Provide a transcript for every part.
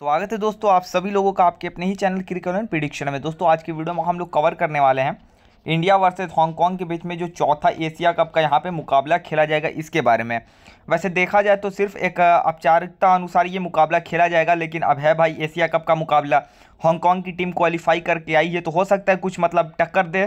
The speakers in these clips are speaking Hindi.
तो स्वागत है दोस्तों आप सभी लोगों का आपके अपने ही चैनल क्रिकेट प्रिडिक्शन में दोस्तों आज की वीडियो में हम लोग कवर करने वाले हैं इंडिया वर्सेज हांगकॉन्ग के बीच में जो चौथा एशिया कप का यहाँ पे मुकाबला खेला जाएगा इसके बारे में वैसे देखा जाए तो सिर्फ एक औपचारिकता अनुसार ये मुकाबला खेला जाएगा लेकिन अब है भाई एशिया कप का मुकाबला हांगकॉन्ग की टीम क्वालिफाई करके आई है तो हो सकता है कुछ मतलब टक्कर दे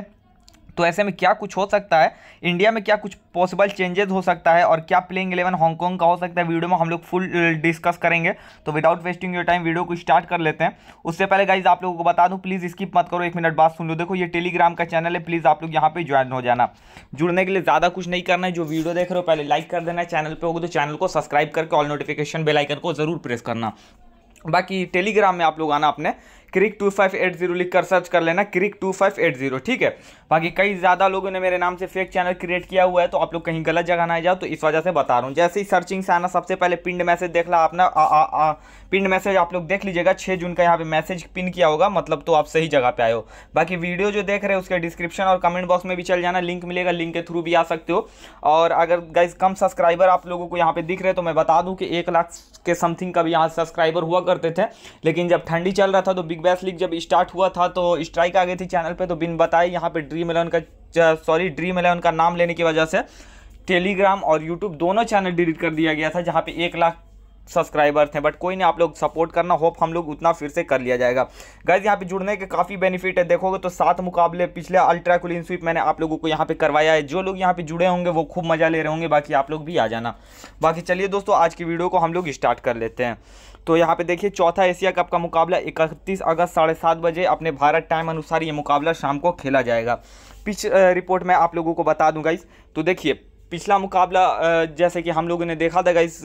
तो ऐसे में क्या कुछ हो सकता है इंडिया में क्या कुछ पॉसिबल चेंजेस हो सकता है और क्या प्लेइंग इलेवन हांगकॉन्ग का हो सकता है वीडियो में हम लोग फुल डिस्कस uh, करेंगे तो without wasting your time video को स्टार्ट कर लेते हैं उससे पहले गाइज आप लोगों को बता दूं प्लीज़ स्किप मत करो एक मिनट बाद सुन लो देखो ये टेलीग्राम का चैनल है प्लीज़ आप लोग यहाँ पर ज्वाइन हो जाना जुड़ने के लिए ज़्यादा कुछ नहीं करना है जो वीडियो देख रहे हो पहले लाइक कर देना चैनल पर होगा तो चैनल को सब्सक्राइब करके ऑल नोटिफिकेशन बेलाइकन को ज़रूर प्रेस करना बाकी टेलीग्राम में आप लोग आना अपने cric two five eight zero लिख कर सर्च कर लेना cric two five eight zero ठीक है बाकी कई ज़्यादा लोगों ने मेरे नाम से फेक चैनल क्रिएट किया हुआ है तो आप लोग कहीं गलत जगह ना जाओ तो इस वजह से बता रहा हूँ जैसे ही सर्चिंग से आना सबसे पहले पिंड मैसेज देख ला आपने पिंड मैसेज आप लोग देख लीजिएगा छः जून का यहाँ पे मैसेज पिन किया होगा मतलब तो आप सही जगह पर आए हो बाकी वीडियो जो देख रहे हो उसके डिस्क्रिप्शन और कमेंट बॉक्स में भी चल जाना लिंक मिलेगा लिंक के थ्रू भी आ सकते हो और अगर गाइज कम सब्सक्राइबर आप लोगों को यहाँ पे दिख रहे तो मैं बता दूँ कि एक लाख के समथिंग का भी यहाँ सब्सक्राइबर हुआ करते थे लेकिन जब ठंडी चल रहा था तो बिग बैस लीग जब स्टार्ट हुआ था तो स्ट्राइक आ गई थी चैनल पे तो बिन बताए यहाँ पे ड्रीम एलेवन का सॉरी ड्रीम एलेवन का नाम लेने की वजह से टेलीग्राम और यूट्यूब दोनों चैनल डिलीट कर दिया गया था जहाँ पे एक लाख सब्सक्राइबर थे बट कोई नहीं आप लोग सपोर्ट करना होप हम लोग उतना फिर से कर लिया जाएगा गैस यहाँ पे जुड़ने के काफ़ी बेनिफिट है देखोगे तो सात मुकाबले पिछले अल्ट्रा क्लीन स्वीप मैंने आप लोगों को यहाँ पे करवाया है जो लोग यहाँ पे जुड़े होंगे वो खूब मज़ा ले रहे होंगे बाकी आप लोग भी आ जाना बाकी चलिए दोस्तों आज की वीडियो को हम लोग स्टार्ट कर लेते हैं तो यहाँ पे देखिए चौथा एशिया कप का मुकाबला इकतीस अगस्त साढ़े सात बजे अपने भारत टाइम अनुसार ये मुकाबला शाम को खेला जाएगा पिच रिपोर्ट मैं आप लोगों को बता दूंगा इस तो देखिए पिछला मुकाबला जैसे कि हम लोगों ने देखा था इस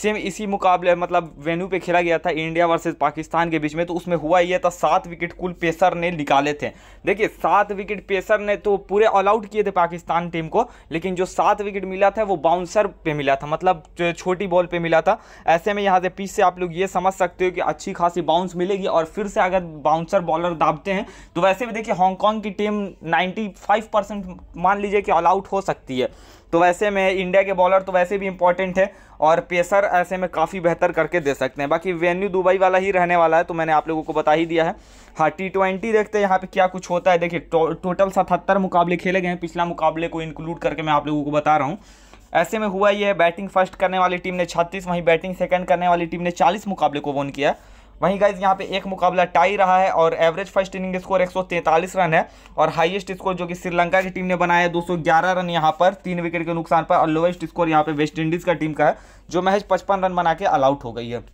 सेम इसी मुकाबले मतलब वेन्यू पे खेला गया था इंडिया वर्सेस पाकिस्तान के बीच में तो उसमें हुआ यह था सात विकेट कुल पेसर ने निकाले थे देखिए सात विकेट पेसर ने तो पूरे ऑल आउट किए थे पाकिस्तान टीम को लेकिन जो सात विकेट मिला था वो बाउंसर पे मिला था मतलब छोटी बॉल पर मिला था ऐसे में यहाँ से पीछे से आप लोग ये समझ सकते हो कि अच्छी खासी बाउंस मिलेगी और फिर से अगर बाउंसर बॉलर दाबते हैं तो वैसे भी देखिए हांगकॉन्ग की टीम नाइन्टी परसेंट मान लीजिए कि ऑल आउट हो सकती है तो वैसे में इंडिया के बॉलर तो वैसे भी इंपॉर्टेंट है और पेसर ऐसे में काफ़ी बेहतर करके दे सकते हैं बाकी वेन्यू दुबई वाला ही रहने वाला है तो मैंने आप लोगों को बता ही दिया है हाँ टी ट्वेंटी देखते हैं यहाँ पे क्या कुछ होता है देखिए टो, टोटल सतहत्तर मुकाबले खेले गए हैं पिछला मुकाबले को इंक्लूड करके मैं आप लोगों को बता रहा हूँ ऐसे में हुआ है बैटिंग फर्स्ट करने वाली टीम ने छत्तीस वहीं बैटिंग सेकेंड करने वाली टीम ने चालीस मुकाबले को वन किया वहीं गाइज यहाँ पे एक मुकाबला टाई रहा है और एवरेज फर्स्ट इनिंग स्कोर एक रन है और हाईएस्ट स्कोर जो कि श्रीलंका की टीम ने बनाया है दो रन यहाँ पर तीन विकेट के नुकसान पर और लोएस्ट स्कोर यहाँ पे वेस्ट इंडीज का टीम का है जो महज पचपन रन बना के अलाउट आउट हो गई है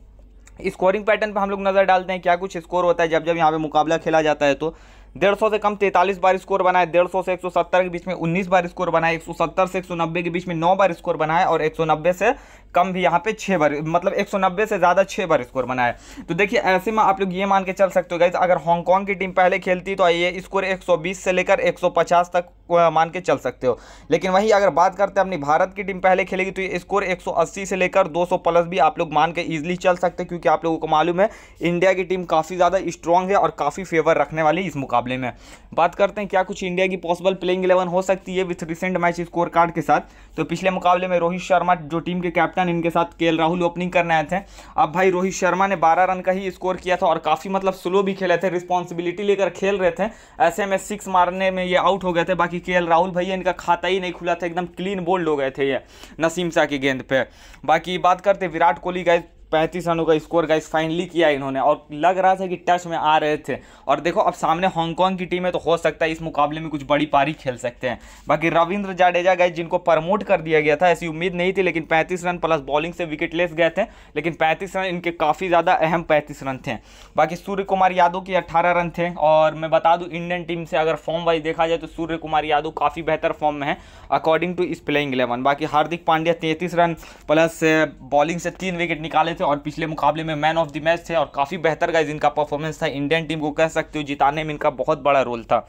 स्कोरिंग पैटर्न पर हम लोग नज़र डालते हैं क्या कुछ स्कोर होता है जब जब यहाँ पे मुकाबला खेला जाता है तो डेढ़ सौ से कम तैंतालीस बार स्कोर बनाए डेढ़ सौ से एक सौ सत्तर के बीच में उन्नीस बार स्कोर बनाए एक सौ सत्तर से एक सौ नब्बे के बीच में नौ बार स्कोर बनाए और एक सौ नब्बे से कम भी यहाँ पे छः बार मतलब एक सौ नब्बे से ज़्यादा छः बार स्कोर बनाए तो देखिए ऐसे में आप लोग ये मान के चल सकते हो गई अगर हांगकॉन्ग की टीम पहले खेलती तो ये स्कोर एक सौ बीस से लेकर एक सौ पचास तक मान के चल सकते हो लेकिन वहीं अगर बात करते हैं अपनी भारत की टीम पहले खेलेगी तो ये स्कोर एक सौ अस्सी से लेकर दो सौ प्लस भी आप लोग मान के ईजिली चल सकते हैं क्योंकि आप लोगों को मालूम है इंडिया की टीम काफ़ी ज़्यादा स्ट्रॉन्ग है और काफ़ी फेवर रखने वाली इस मुकाबले मुकाबले में बात करते हैं क्या कुछ इंडिया की पॉसिबल प्लेइंग इलेवन हो सकती है with recent match score card के साथ तो पिछले मुकाबले में रोहित शर्मा जो टीम के कैप्टन इनके साथ के राहुल ओपनिंग करने आए थे अब भाई रोहित शर्मा ने बारह रन का ही स्कोर किया था और काफ़ी मतलब स्लो भी खेले थे रिस्पॉन्सिबिलिटी लेकर खेल रहे थे ऐसे में सिक्स मारने में ये आउट हो गए थे बाकी के राहुल भैया इनका खाता ही नहीं खुला था एकदम क्लीन बोल्ड हो गए थे ये नसीम शाह की गेंद पर बाकी बात करते विराट कोहली गए पैंतीस रनों का स्कोर गाइस फाइनली किया इन्होंने और लग रहा था कि टच में आ रहे थे और देखो अब सामने हांगकांग की टीम है तो हो सकता है इस मुकाबले में कुछ बड़ी पारी खेल सकते हैं बाकी रविंद्र जाडेजा गए जिनको प्रमोट कर दिया गया था ऐसी उम्मीद नहीं थी लेकिन पैंतीस रन प्लस बॉलिंग से विकेट लेस गए थे लेकिन पैंतीस रन इनके काफ़ी ज़्यादा अहम पैंतीस रन थे बाकी सूर्य कुमार यादव के अट्ठारह रन थे और मैं बता दूँ इंडियन टीम से अगर फॉर्म वाइज देखा जाए तो सूर्य कुमार यादव काफ़ी बेहतर फॉर्म में है अकॉर्डिंग टू इस प्लेइंग इलेवन बाकी हार्दिक पांड्या तैंतीस रन प्लस बॉलिंग से तीन विकेट निकाले रहे थे और पिछले मुकाबले में मैन ऑफ द मैच थे और काफ़ी बेहतर गाइज इनका परफॉर्मेंस था इंडियन टीम को कह सकते हो जिताने में इनका बहुत बड़ा रोल था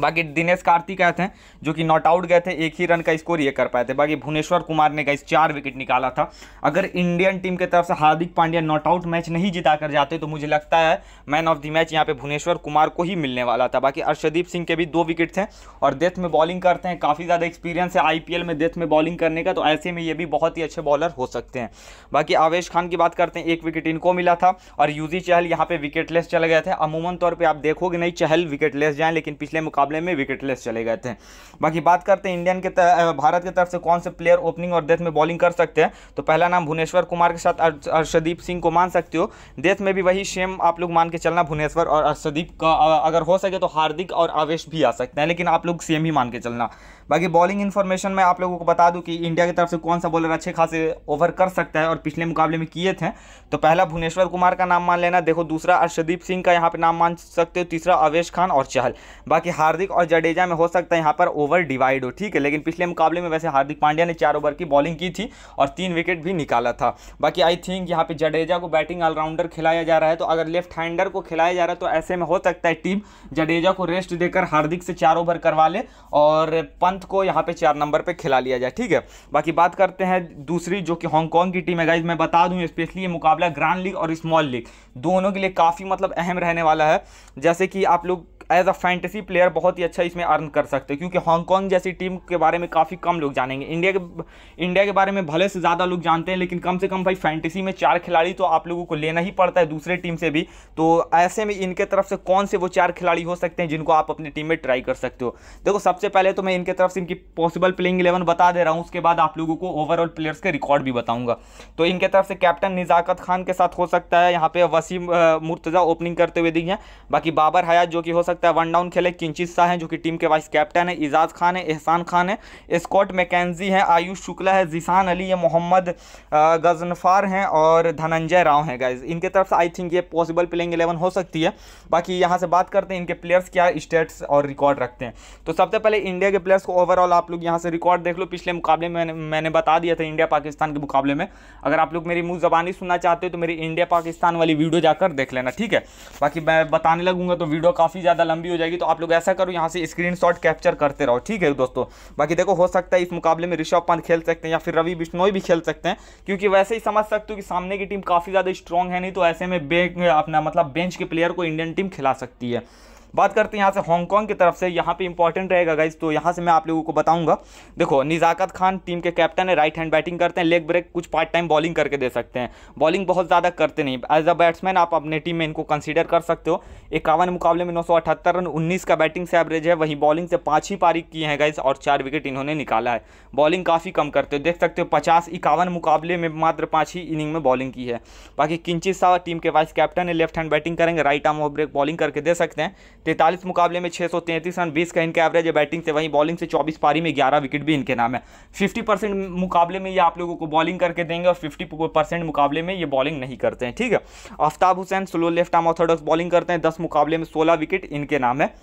बाकी दिनेश कार्तिक आए थे जो कि नॉट आउट गए थे एक ही रन का स्कोर ये कर पाए थे बाकी भुवनेश्वर कुमार ने गाइस चार विकेट निकाला था अगर इंडियन टीम की तरफ से Hardik Pandya not out match नहीं जिता कर जाते तो मुझे लगता है मैन ऑफ द मैच यहाँ पे भुवनेश्वर कुमार को ही मिलने वाला था बाकी अर्षदीप सिंह के भी दो विकेट थे और डेथ में बॉलिंग करते हैं काफ़ी ज़्यादा एक्सपीरियंस है आई में डेथ में बॉलिंग करने का तो ऐसे में ये भी बहुत ही अच्छे बॉलर हो सकते हैं बाकी आवेश खान की बात करते हैं एक विकेट इनको मिला था और यूजी चहल यहाँ पर विकेटलेस चले गए थे अमूमन तौर पर आप देखोगे नहीं चहल विकेटलेस जाएँ लेकिन पिछले मुकाबले मुकाबले में विकेटलेस चले गए थे बाकी बात करते हैं इंडियन के भारत की तरफ से कौन से प्लेयर ओपनिंग और डेथ में बॉलिंग कर सकते हैं तो पहला नाम भुवनेश्वर कुमार के साथ अर्षदीप सिंह को मान सकते हो डेथ में भी वही सेम आप लोग मान के चलना भुवनेश्वर और अर्षदीप का अगर हो सके तो हार्दिक और आवेश भी आ सकते हैं लेकिन आप लोग सेम ही मान के चलना बाकी बॉलिंग इन्फॉर्मेशन में आप लोगों को बता दूं कि इंडिया की तरफ से कौन सा बॉलर अच्छे खासे ओवर कर सकता है और पिछले मुकाबले में किए थे तो पहला भुवनेश्वर कुमार का नाम मान लेना देखो दूसरा अर्षदीप सिंह का यहाँ पे नाम मान सकते हो तीसरा अवेश खान और चहल बाकी हार्दिक हार्दिक और जडेजा में हो सकता है यहाँ पर ओवर डिवाइड हो ठीक है लेकिन पिछले मुकाबले में वैसे हार्दिक पांड्या ने चार ओवर की बॉलिंग की थी और तीन विकेट भी निकाला था बाकी आई थिंक यहाँ पे जडेजा को बैटिंग ऑलराउंडर खिलाया जा रहा है तो अगर लेफ्ट हैंडर को खिलाया जा रहा है तो ऐसे में हो सकता है टीम जडेजा को रेस्ट देकर हार्दिक से चार ओवर करवा ले और पंथ को यहाँ पे चार नंबर पर खिला लिया जाए ठीक है बाकी बात करते हैं दूसरी जो कि हांगकॉन्ग की टीम है गाइज मैं बता दूँ स्पेशली ये मुकाबला ग्रांड लीग और स्मॉल लीग दोनों के लिए काफ़ी मतलब अहम रहने वाला है जैसे कि आप लोग एज अ फैंटेसी प्लेयर बहुत ही अच्छा इसमें अर्न कर सकते हो क्योंकि हांगकॉन्ग जैसी टीम के बारे में काफ़ी कम लोग जानेंगे इंडिया के इंडिया के बारे में भले से ज़्यादा लोग जानते हैं लेकिन कम से कम भाई फैंटेसी में चार खिलाड़ी तो आप लोगों को लेना ही पड़ता है दूसरे टीम से भी तो ऐसे में इनके तरफ से कौन से वो चार खिलाड़ी हो सकते हैं जिनको आप अपनी टीम में ट्राई कर सकते हो देखो सबसे पहले तो मैं इनके तरफ से इनकी पॉसिबल प्लेइंग इलेवन बता दे रहा हूँ उसके बाद आप लोगों को ओवरऑल प्लेयर्स के रिकॉर्ड भी बताऊँगा तो इनके तरफ से कैप्टन निज़ाकत खान के साथ हो सकता है यहाँ पे वसीम मुर्तज़ा ओपनिंग करते हुए दिखे बाकी बाबर हयात जो कि हो सकता सकता है वन डाउन खेले किंचित शाह हैं जो कि टीम के वाइस कैप्टन है इजाज़ खान है एहसान खान है स्कॉट मैकेजी हैं आयुष शुक्ला है जिसान अली है मोहम्मद गजनफार हैं और धनंजय राव हैं गाइज इनके तरफ से आई थिंक ये पॉसिबल प्लेइंग एलेवन हो सकती है बाकी यहाँ से बात करते हैं इनके प्लेयर्स क्या स्टेट्स और रिकॉर्ड रखते हैं तो सबसे पहले इंडिया के प्लेयर्स को ओवरऑल आप लोग यहाँ से रिकॉर्ड देख लो पिछले मुकाबले में मैंने बता दिया था इंडिया पाकिस्तान के मुकाबले में अगर आप लोग मेरी मुँह जबानी सुनना चाहते हो तो मेरी इंडिया पाकिस्तान वाली वीडियो जाकर देख लेना ठीक है बाकी मैं बताने लगूंगा तो वीडियो काफ़ी ज़्यादा लंबी हो जाएगी तो आप लोग ऐसा करो यहाँ से स्क्रीन कैप्चर करते रहो ठीक है दोस्तों बाकी देखो हो सकता है इस मुकाबले में ऋषभ पंत खेल सकते हैं या फिर रवि बिश्नोई भी खेल सकते हैं क्योंकि वैसे ही समझ सकते हो कि सामने की टीम काफ़ी ज़्यादा स्ट्रॉन्ग है नहीं तो ऐसे में बेंच अपना मतलब बेंच के प्लेयर को इंडियन टीम खिला सकती है बात करते हैं यहाँ से हांगकॉन्ग की तरफ से यहाँ पे इंपॉर्टेंट रहेगा गाइज तो यहाँ से मैं आप लोगों को बताऊंगा देखो निज़ाकत खान टीम के कैप्टन है राइट हैंड बैटिंग करते हैं लेग ब्रेक कुछ पार्ट टाइम बॉलिंग करके दे सकते हैं बॉलिंग बहुत ज़्यादा करते नहीं एज अ बैट्समैन आप अपने टीम में इनको कंसिडर कर सकते हो इक्यावन मुकाबले में नौ रन उन्नीस का बैटिंग से एवरेज है वहीं बॉलिंग से पाँच ही पारी किए हैं गाइज और चार विकेट इन्होंने निकाला है बॉलिंग काफ़ी कम करते हो देख सकते हो पचास इक्यावन मुकाबले में मात्र पाँच ही इनिंग में बॉलिंग की है बाकी किंचित शाह टीम के वाइस कैप्टन है लेफ्ट हैंड बैटिंग करेंगे right arm off break bowling करके दे सकते हैं तैंतालीस मुकाबले में छः सौ तैंतीस रन बीस का इनका एवरेज है बैटिंग से वहीं बॉलिंग से चौबीस पारी में ग्यारह विकेट भी इनके नाम है फिफ्टी परसेंट मुकाबले में ये आप लोगों को बॉलिंग करके देंगे और फिफ्टी परसेंट मुकाबले में ये बॉलिंग नहीं करते हैं ठीक है Aftab Hussain slow left arm orthodox bowling करते हैं दस मुकाबले में सोलह विकेट इनके नाम है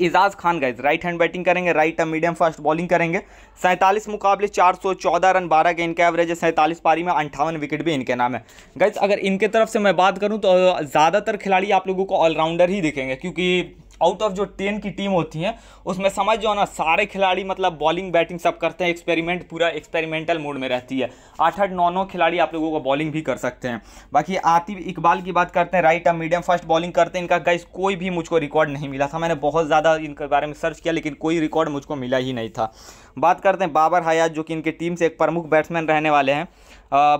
Ejaz Khan guys right hand batting करेंगे राइट और मीडियम फास्ट बॉलिंग करेंगे सैंतालीस मुकाबले 414 रन 12 के इनका एवरेज है सैंतालीस पारी में अंठावन विकेट भी इनके नाम है गाइज अगर इनके तरफ से मैं बात करूं तो ज़्यादातर खिलाड़ी आप लोगों को ऑलराउंडर ही दिखेंगे क्योंकि आउट ऑफ जो टेन की टीम होती है उसमें समझ जाओ ना सारे खिलाड़ी मतलब बॉलिंग बैटिंग सब करते हैं एक्सपेरिमेंट पूरा एक्सपेरिमेंटल मोड में रहती है आठ आठ नौ नौ खिलाड़ी आप लोगों को बॉलिंग भी कर सकते हैं बाकी आतिब इकबाल की बात करते हैं राइट और मीडियम फास्ट बॉलिंग करते हैं इनका गाइस कोई भी मुझको रिकॉर्ड नहीं मिला था मैंने बहुत ज़्यादा इनके बारे में सर्च किया लेकिन कोई रिकॉर्ड मुझको मिला ही नहीं था बात करते हैं बाबर हयात जो कि इनके टीम से एक प्रमुख बैट्समैन रहने वाले हैं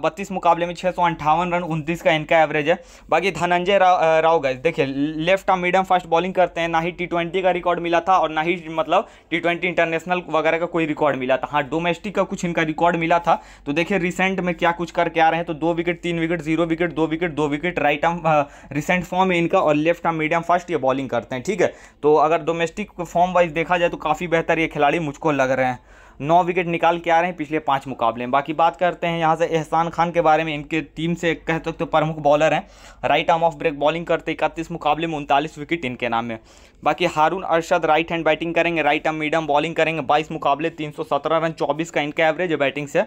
बत्तीस मुकाबले में छः सौ अंठावन रन उनतीस का इनका एवरेज है बाकी धनंजय राव गए देखिए left arm medium fast bowling करते हैं ना ही टी ट्वेंटी का रिकॉर्ड मिला था और ना ही मतलब टी ट्वेंटी इंटरनेशनल वगैरह का कोई रिकॉर्ड मिला था हाँ डोमेस्टिक का कुछ इनका रिकॉर्ड मिला था तो देखिए रिसेंट में क्या कुछ करके आ रहे हैं तो दो विकेट तीन विकेट जीरो विकेट दो विकेट दो wicket right arm recent form है इनका और लेफ्ट आर्म मीडियम फास्ट ये बॉलिंग करते हैं ठीक है तो अगर डोमेस्टिक फॉर्म वाइज देखा जाए तो काफ़ी बेहतर ये खिलाड़ी मुझको लग रहे हैं नौ विकेट निकाल के आ रहे हैं पिछले पाँच मुकाबले में बाकी बात करते हैं यहाँ से एहसान खान के बारे में इनके टीम से कह सकते तो प्रमुख बॉलर हैं right arm off break bowling करते इकतीस मुकाबले में उनतालीस विकेट इनके नाम है बाकी Haroon Arshad right hand batting करेंगे राइट आर्म मीडियम बॉलिंग करेंगे बाईस मुकाबले तीन रन चौबीस का इनका एवरेज है बैटिंग से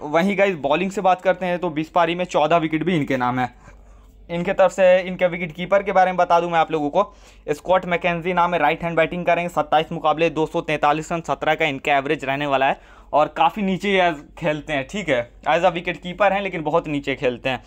वहीं गाइज बॉलिंग से बात करते हैं तो बीस पारी में चौदह विकेट भी इनके नाम है इनके तरफ से इनके विकेट कीपर के बारे में बता दूं मैं आप लोगों को स्कॉट मैकेजी नाम है राइट हैंड बैटिंग करेंगे 27 मुकाबले 243 रन 17 का इनका एवरेज रहने वाला है और काफ़ी नीचे खेलते हैं ठीक है एज अ विकेट कीपर हैं लेकिन बहुत नीचे खेलते हैं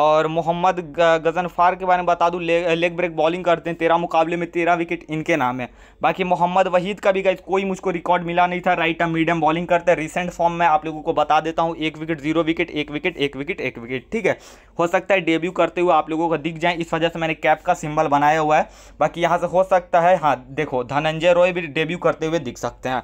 और मोहम्मद गजनफार के बारे में बता दूँ लेग ब्रेक बॉलिंग करते हैं तेरह मुकाबले में तेरह विकेट इनके नाम है बाकी मोहम्मद वहीद का भी कोई मुझको रिकॉर्ड मिला नहीं था राइट आर्म मीडियम बॉलिंग करते हैं रिसेंट फॉर्म में आप लोगों को बता देता हूँ एक विकेट जीरो विकेट एक विकेट एक विकेट एक विकेट ठीक है हो सकता है डेब्यू करते हुए आप लोगों को दिख जाए इस वजह से मैंने कैप का सिंबल बनाया हुआ है बाकी यहाँ से हो सकता है हाँ देखो धनंजय रॉय भी डेब्यू करते हुए दिख सकते हैं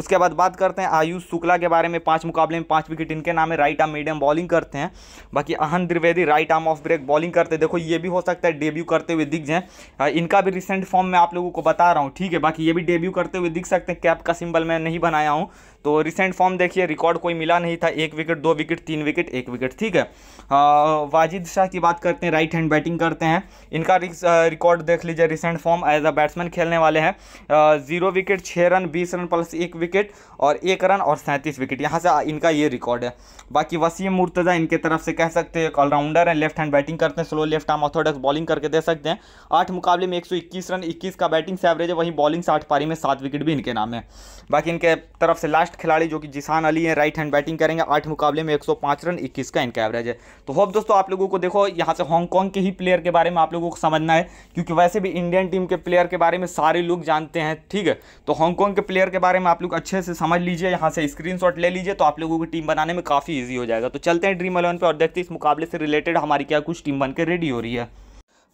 उसके बाद बात करते हैं आयुष शुक्ला के बारे में पांच मुकाबले में पांच विकेट इनके नाम है राइट आर्म मीडियम बॉलिंग करते हैं बाकी Ahan Dwivedi right arm off break bowling करते हैं देखो ये भी हो सकता है डेब्यू करते हुए दिख जाए इनका भी रिसेंट फॉर्म मैं आप लोगों को बता रहा हूँ ठीक है बाकी ये भी डेब्यू करते हुए दिख सकते हैं कैप का सिंबल मैं नहीं बनाया हूँ तो रिसेंट फॉर्म देखिए रिकॉर्ड कोई मिला नहीं था एक विकेट दो विकेट तीन विकेट एक विकेट ठीक है वाजिद शाह की बात करते हैं राइट हैंड बैटिंग करते हैं इनका रिकॉर्ड देख लीजिए recent form as a batsman खेलने वाले हैं जीरो विकेट छः रन बीस रन प्लस एक विकेट और एक रन और सैंतीस विकेट यहाँ से इनका ये रिकॉर्ड है बाकी वसीम मुर्तज़ा इनके तरफ से कह सकते हैं एक ऑलराउंडर हैं लेफ्ट हैंड बैटिंग करते हैं slow left arm orthodox bowling करके दे सकते हैं आठ मुकाबले में इक्कीस रन इक्कीस का बैटिंग से एवरेज है वहीं बॉलिंग से आठ पारी में सात विकेट भी इनके नाम है बाकी इनके तरफ से लास्ट लास्ट खिलाड़ी जो कि जिसान अली है राइट हैंड बैटिंग करेंगे आठ मुकाबले में 105 रन 21 का इनका एवरेज है तो होप दोस्तों आप लोगों को देखो यहाँ से हांगकॉन्ग के ही प्लेयर के बारे में आप लोगों को समझना है क्योंकि वैसे भी इंडियन टीम के प्लेयर के बारे में सारे लोग जानते हैं ठीक है तो हांगकॉन्ग के प्लेयर के बारे में आप लोग अच्छे से समझ लीजिए यहाँ से स्क्रीन ले लीजिए तो आप लोगों की टीम बनाने में काफ़ी ईजी हो जाएगा तो चलते हैं ड्रीम अलेवन पर और देखते हैं इस मुकाबले से रिलेटेड हमारी क्या कुछ टीम बनकर रेडी हो रही है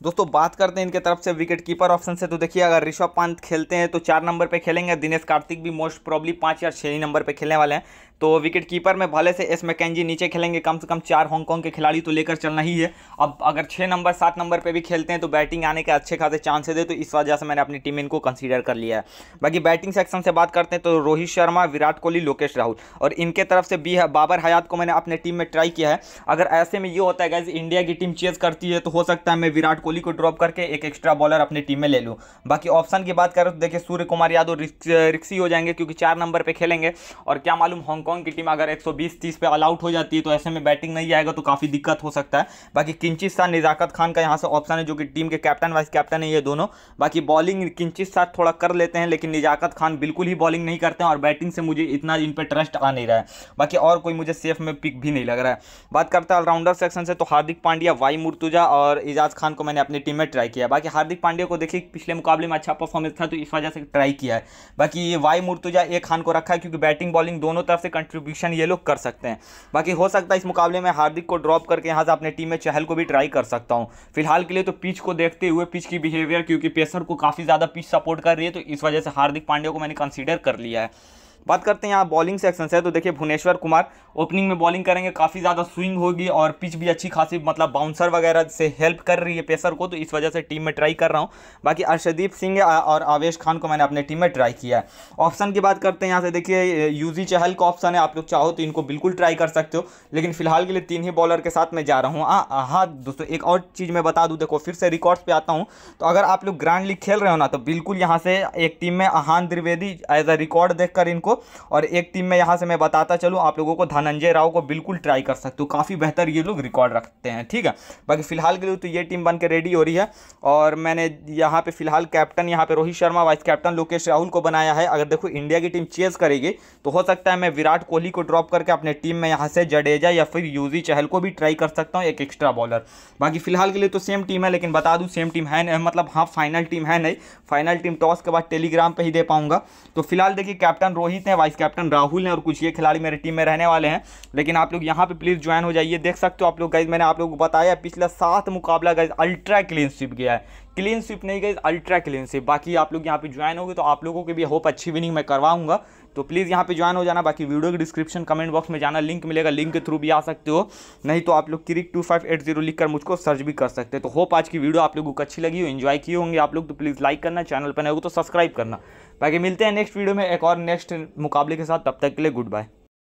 दोस्तों बात करते हैं इनके तरफ से विकेट कीपर ऑप्शन से तो देखिए अगर ऋषभ पंत खेलते हैं तो चार नंबर पे खेलेंगे दिनेश कार्तिक भी मोस्ट प्रॉब्ली पाँच या छः ही नंबर पे खेलने वाले हैं तो विकेट कीपर में भले से एस मैकेजी नीचे खेलेंगे कम से कम चार हांगकॉन्ग के खिलाड़ी तो लेकर चलना ही है अब अगर छः नंबर सात नंबर पर भी खेलते हैं तो बैटिंग आने के अच्छे खासे चांसेज है तो इस वजह से मैंने अपनी टीम इनको कंसिडर कर लिया है बाकी बैटिंग सेक्शन से बात करते हैं तो रोहित शर्मा विराट कोहली लोकेश राहुल और इनके तरफ से बी बाबर हयात को मैंने अपने टीम में ट्राई किया है अगर ऐसे में ये होता है गैस इंडिया की टीम चेज करती है तो हो सकता है मैं विराट कोहली को ड्रॉप करके एक एक्स्ट्रा बॉलर अपनी टीम में ले लूँ बाकी ऑप्शन की बात करें तो देखिए सूर्य कुमार यादव रिक्सी हो जाएंगे क्योंकि चार नंबर पर खेलेंगे और क्या मालूम हांगकॉन्ग की टीम अगर एक सौ पे ऑल आउट हो जाती है तो ऐसे में बैटिंग नहीं आएगा तो काफ़ी दिक्कत हो सकता है बाकी किंचित शाह निजाकत खान का यहाँ से ऑप्शन है जो कि टीम के कैप्टन वाइस कैप्टन है ये दोनों बाकी बॉलिंग किंचित शाह थोड़ा कर लेते हैं लेकिन निजाकत खान बिल्कुल ही बॉलिंग नहीं करते हैं और बैटिंग से मुझे इतना इन पर ट्रस्ट आ नहीं रहा है बाकी और कोई मुझे सेफ में पिक भी नहीं लग रहा है बात करते हैं ऑलराउंडर सेक्शन से तो हार्दिक पांड्या वाई मुर्तुजा और एजाज खान को मैंने मैंने अपनी टीम में ट्राई किया बाकी हार्दिक पांड्या को देखिए पिछले मुकाबले में अच्छा परफॉर्मेंस था तो इस वजह से ट्राई किया है बाकी ये वाई मुर्तुजा एक खान को रखा है क्योंकि बैटिंग बॉलिंग दोनों तरफ से कंट्रीब्यूशन ये लोग कर सकते हैं बाकी हो सकता है इस मुकाबले में हार्दिक को ड्रॉप करके यहाँ से अपने टीम में चहल को भी ट्राई कर सकता हूँ फिलहाल के लिए तो पिच को देखते हुए पिच की बिहेवियर क्योंकि पेसर को काफ़ी ज़्यादा पिच सपोर्ट कर रही है तो इस वजह से हार्दिक पांड्या को मैंने कंसिडर कर लिया है बात करते हैं यहाँ बॉलिंग सेक्शन से तो देखिए भुवनेश्वर कुमार ओपनिंग में बॉलिंग करेंगे काफ़ी ज़्यादा स्विंग होगी और पिच भी अच्छी खासी मतलब बाउंसर वगैरह से हेल्प कर रही है पेसर को तो इस वजह से टीम में ट्राई कर रहा हूँ बाकी अर्षदीप सिंह और आवेश खान को मैंने अपने टीम में ट्राई किया है ऑप्शन की बात करते हैं यहाँ से देखिए यूजी चहल का ऑप्शन है आप लोग चाहो तो इनको बिल्कुल ट्राई कर सकते हो लेकिन फिलहाल के लिए तीन ही बॉलर के साथ मैं जा रहा हूँ हाँ दोस्तों एक और चीज़ मैं बता दूँ देखो फिर से रिकॉर्ड्स पर आता हूँ तो अगर आप लोग ग्रांड लीग खेल रहे हो ना तो बिल्कुल यहाँ से एक टीम में Ahan Dwivedi as a record देख इनको और एक टीम में यहाँ से मैं बताता चलूँ आप लोगों को धनंजय राव को बिल्कुल ट्राई कर सकते हो काफ़ी बेहतर ये लोग रिकॉर्ड रखते हैं ठीक है बाकी फिलहाल के लिए तो ये टीम बन के रेडी हो रही है और मैंने यहाँ पर फिलहाल कैप्टन यहाँ पर रोहित शर्मा वाइस कैप्टन लोकेश राहुल को बनाया है अगर देखो इंडिया की टीम चेज करेगी तो हो सकता है मैं विराट कोहली को ड्रॉप करके अपने टीम में यहाँ से जडेजा या फिर यूजी चहल को भी ट्राई कर सकता हूँ एक एक्स्ट्रा बॉलर बाकी फिलहाल के लिए तो सेम टीम है लेकिन बता दूँ सेम टीम है नहीं मतलब हाँ फाइनल टीम है नहीं फाइनल टीम टॉस के बाद टेलीग्राम पर ही दे पाऊंगा तो फिलहाल देखिए कैप्टन रोहित रोहित हैं वाइस कैप्टन राहुल हैं और कुछ ये खिलाड़ी मेरी टीम में रहने वाले हैं लेकिन आप लोग यहाँ पे प्लीज़ ज्वाइन हो जाइए देख सकते हो आप लोग गाइज मैंने आप लोग को बताया पिछला सात मुकाबला गाइज अल्ट्रा क्लीन स्विप गया है क्लीन स्विप नहीं गई अल्ट्रा क्लीन स्विप बाकी आप लोग यहाँ पे ज्वाइन होगी तो आप लोगों के भी होप अच्छी विनिंग मैं करवाऊंगा तो प्लीज़ यहाँ पे ज्वाइन हो जाना बाकी वीडियो के डिस्क्रिप्शन कमेंट बॉक्स में जाना लिंक मिलेगा लिंक के थ्रू भी आ सकते हो नहीं तो आप लोग cric two five eight zero लिख कर मुझको सर्च भी कर सकते हो तो होप आज की वीडियो आप लोगों को अच्छी लगी हो इन्जॉय किए होंगे आप लोग तो प्लीज़ लाइक करना चैनल पर नहीं हो तो सब्सक्राइब करना बाकी मिलते हैं नेक्स्ट वीडियो में एक और नेक्स्ट मुकाबले के साथ तब तक के लिए गुड बाय